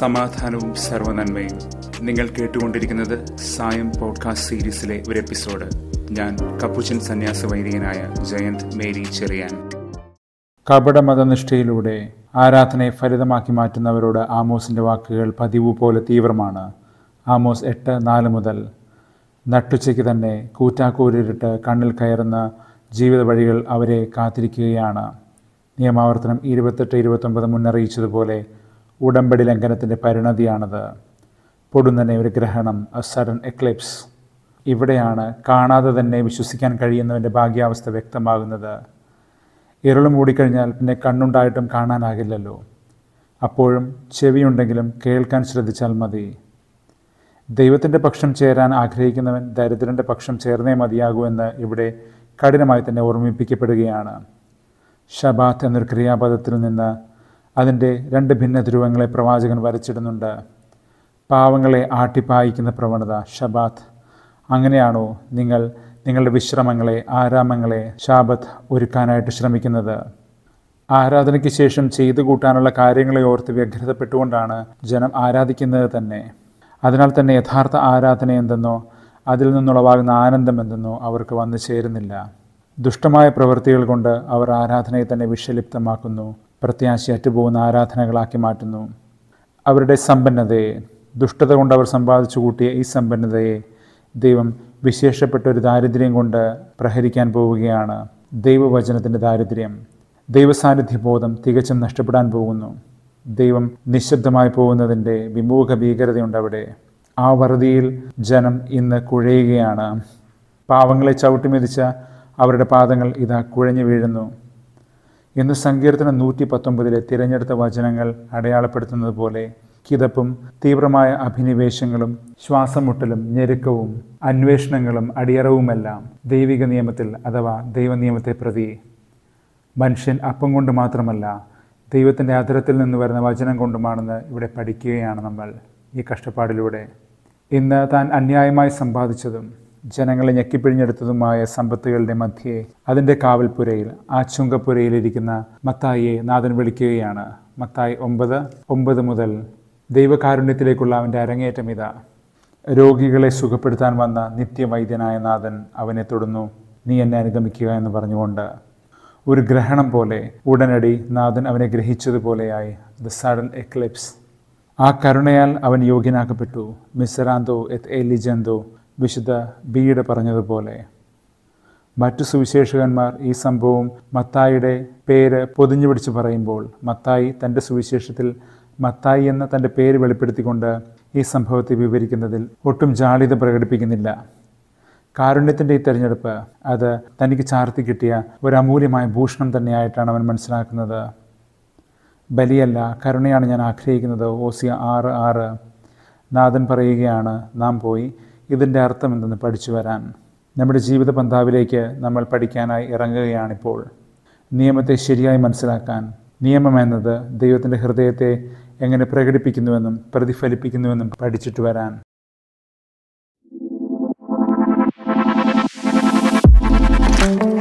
സമാധാനവും സർവനന്മയും നിങ്ങൾ കേട്ടുകൊണ്ടിരിക്കുന്നത് സായം പോഡ്കാസ്റ്റ് സീരീസിലെ ഒരു എപ്പിസോഡ് ഞാൻ കപ്പുച്ചൻ സന്യാസ വൈദികനായ ജയന്ത് മേരി ചെറിയാൻ മതനിഷ്ഠയിലൂടെ ആരാധനയെ ഫലിതമാക്കി മാറ്റുന്നവരോട് ആമോസിന്റെ വാക്കുകൾ പതിവ് പോലെ തീവ്രമാണ് ആമോസ് എട്ട് നാല് മുതൽ നട്ടുച്ചയ്ക്ക് തന്നെ കൂറ്റാക്കൂരിട്ട് കണ്ണിൽ കയറുന്ന ജീവിത വഴികൾ അവരെ കാത്തിരിക്കുകയാണ് നിയമാവർത്തനം ഇരുപത്തെട്ട് ഇരുപത്തൊമ്പത് മുന്നറിയിച്ചതുപോലെ ഉടമ്പടി ലംഘനത്തിൻ്റെ പരിണതിയാണത് പൊടുന്നനെ ഒരു ഗ്രഹണം എ സഡൻ എക്ലിപ്സ് ഇവിടെയാണ് കാണാതെ തന്നെ വിശ്വസിക്കാൻ കഴിയുന്നവൻ്റെ ഭാഗ്യാവസ്ഥ വ്യക്തമാകുന്നത് ഇരുളും മൂടിക്കഴിഞ്ഞാൽ പിന്നെ കണ്ണുണ്ടായിട്ടും കാണാനാകില്ലല്ലോ അപ്പോഴും ചെവിയുണ്ടെങ്കിലും കേൾക്കാൻ ശ്രദ്ധിച്ചാൽ മതി ദൈവത്തിൻ്റെ പക്ഷം ചേരാൻ ആഗ്രഹിക്കുന്നവൻ ദരിദ്രൻ്റെ പക്ഷം ചേർന്നേ മതിയാകൂ എന്ന് ഇവിടെ കഠിനമായി തന്നെ ഓർമ്മിപ്പിക്കപ്പെടുകയാണ് ഷബാത്ത് എന്നൊരു ക്രിയാപദത്തിൽ നിന്ന് അതിൻ്റെ രണ്ട് ഭിന്ന ധ്രുവങ്ങളെ പ്രവാചകൻ വരച്ചിടുന്നുണ്ട് പാവങ്ങളെ ആട്ടിപ്പായിക്കുന്ന പ്രവണത ഷബാത്ത് അങ്ങനെയാണോ നിങ്ങൾ നിങ്ങളുടെ വിശ്രമങ്ങളെ ആരാമങ്ങളെ ഷാബത്ത് ഒരുക്കാനായിട്ട് ശ്രമിക്കുന്നത് ആരാധനയ്ക്ക് ശേഷം ചെയ്തു കൂട്ടാനുള്ള കാര്യങ്ങളെ ഓർത്ത് വ്യഗ്രതപ്പെട്ടുകൊണ്ടാണ് ജനം ആരാധിക്കുന്നത് തന്നെ അതിനാൽ തന്നെ യഥാർത്ഥ ആരാധന എന്തെന്നോ അതിൽ നിന്നുളവാകുന്ന ആനന്ദം എന്തെന്നോ അവർക്ക് വന്നു ചേരുന്നില്ല ദുഷ്ടമായ പ്രവൃത്തികൾ കൊണ്ട് അവർ ആരാധനയെ തന്നെ വിഷലിപ്തമാക്കുന്നു പോകുന്ന ആരാധനകളാക്കി മാറ്റുന്നു അവരുടെ സമ്പന്നതയെ ദുഷ്ടത കൊണ്ട് അവർ സമ്പാദിച്ചു കൂട്ടിയ ഈ സമ്പന്നതയെ ദൈവം വിശേഷപ്പെട്ട ഒരു ദാരിദ്ര്യം കൊണ്ട് പ്രഹരിക്കാൻ പോവുകയാണ് ദൈവവചനത്തിൻ്റെ ദാരിദ്ര്യം ദൈവസാന്നിധ്യബോധം തികച്ചും നഷ്ടപ്പെടാൻ പോകുന്നു ദൈവം നിശബ്ദമായി പോകുന്നതിൻ്റെ വിമൂഖ ഭീകരതയുണ്ട് അവിടെ ആ വറുതിയിൽ ജനം ഇന്ന് കുഴയുകയാണ് പാവങ്ങളെ ചവിട്ടിമെതിച്ച അവരുടെ പാദങ്ങൾ ഇതാ കുഴഞ്ഞു വീഴുന്നു ഇന്ന് സങ്കീർത്തനം നൂറ്റി പത്തൊമ്പതിലെ തിരഞ്ഞെടുത്ത വചനങ്ങൾ അടയാളപ്പെടുത്തുന്നത് പോലെ കിതപ്പും തീവ്രമായ അഭിനിവേശങ്ങളും ശ്വാസമുട്ടലും ഞെരുക്കവും അന്വേഷണങ്ങളും അടിയറവുമെല്ലാം ദൈവിക നിയമത്തിൽ അഥവാ ദൈവനിയമത്തെ പ്രതി മനുഷ്യൻ അപ്പം കൊണ്ട് മാത്രമല്ല ദൈവത്തിൻ്റെ അതിരത്തിൽ നിന്ന് വരുന്ന വചനം കൊണ്ടുമാണെന്ന് ഇവിടെ പഠിക്കുകയാണ് നമ്മൾ ഈ കഷ്ടപ്പാടിലൂടെ ഇന്ന് താൻ അന്യായമായി സമ്പാദിച്ചതും ജനങ്ങളെ ഞെക്കിപ്പിഴിഞ്ഞെടുത്തതുമായ സമ്പത്തുകളുടെ മധ്യേ അതിൻ്റെ കാവൽപ്പുരയിൽ ആ ചുങ്കപ്പുരയിലിരിക്കുന്ന മത്തായിയെ നാഥൻ വിളിക്കുകയാണ് മത്തായി ഒമ്പത് ഒമ്പത് മുതൽ ദൈവകാരുണ്യത്തിലേക്കുള്ള അവൻ്റെ അരങ്ങേറ്റം ഇതാ രോഗികളെ സുഖപ്പെടുത്താൻ വന്ന നിത്യവൈദ്യനായ നാഥൻ അവനെ തൊടുന്നു നീ എന്നെ അനുഗമിക്കുക എന്ന് പറഞ്ഞുകൊണ്ട് ഒരു ഗ്രഹണം പോലെ ഉടനടി നാഥൻ അവനെ ഗ്രഹിച്ചതുപോലെയായി ദ സഡൻ എക്ലിപ്സ് ആ കരുണയാൽ അവൻ യോഗ്യനാക്കപ്പെട്ടു മിസറാന്തോ എത് എലിജന്തോ വിശുദ്ധ ബിയുടെ പറഞ്ഞതുപോലെ മറ്റു സുവിശേഷകന്മാർ ഈ സംഭവം മത്തായിയുടെ പേര് പൊതിഞ്ഞു പിടിച്ച് പറയുമ്പോൾ മത്തായി തൻ്റെ സുവിശേഷത്തിൽ മത്തായി എന്ന തൻ്റെ പേര് വെളിപ്പെടുത്തിക്കൊണ്ട് ഈ സംഭവത്തെ വിവരിക്കുന്നതിൽ ഒട്ടും ജാളിത പ്രകടിപ്പിക്കുന്നില്ല കാരുണ്യത്തിൻ്റെ ഈ തിരഞ്ഞെടുപ്പ് അത് തനിക്ക് ചാർത്തി കിട്ടിയ ഒരു അമൂല്യമായ ഭൂഷണം തന്നെയായിട്ടാണ് അവൻ മനസ്സിലാക്കുന്നത് ബലിയല്ല കരുണയാണ് ഞാൻ ആഗ്രഹിക്കുന്നത് ഓസിയ ആറ് ആറ് നാഥൻ പറയുകയാണ് നാം പോയി ഇതിൻ്റെ അർത്ഥം എന്തെന്ന് പഠിച്ചു വരാൻ നമ്മുടെ ജീവിത പന്താവിലേക്ക് നമ്മൾ പഠിക്കാനായി ഇറങ്ങുകയാണിപ്പോൾ നിയമത്തെ ശരിയായി മനസ്സിലാക്കാൻ നിയമം എന്നത് ദൈവത്തിൻ്റെ ഹൃദയത്തെ എങ്ങനെ പ്രകടിപ്പിക്കുന്നുവെന്നും പ്രതിഫലിപ്പിക്കുന്നുവെന്നും പഠിച്ചിട്ട് വരാൻ thank you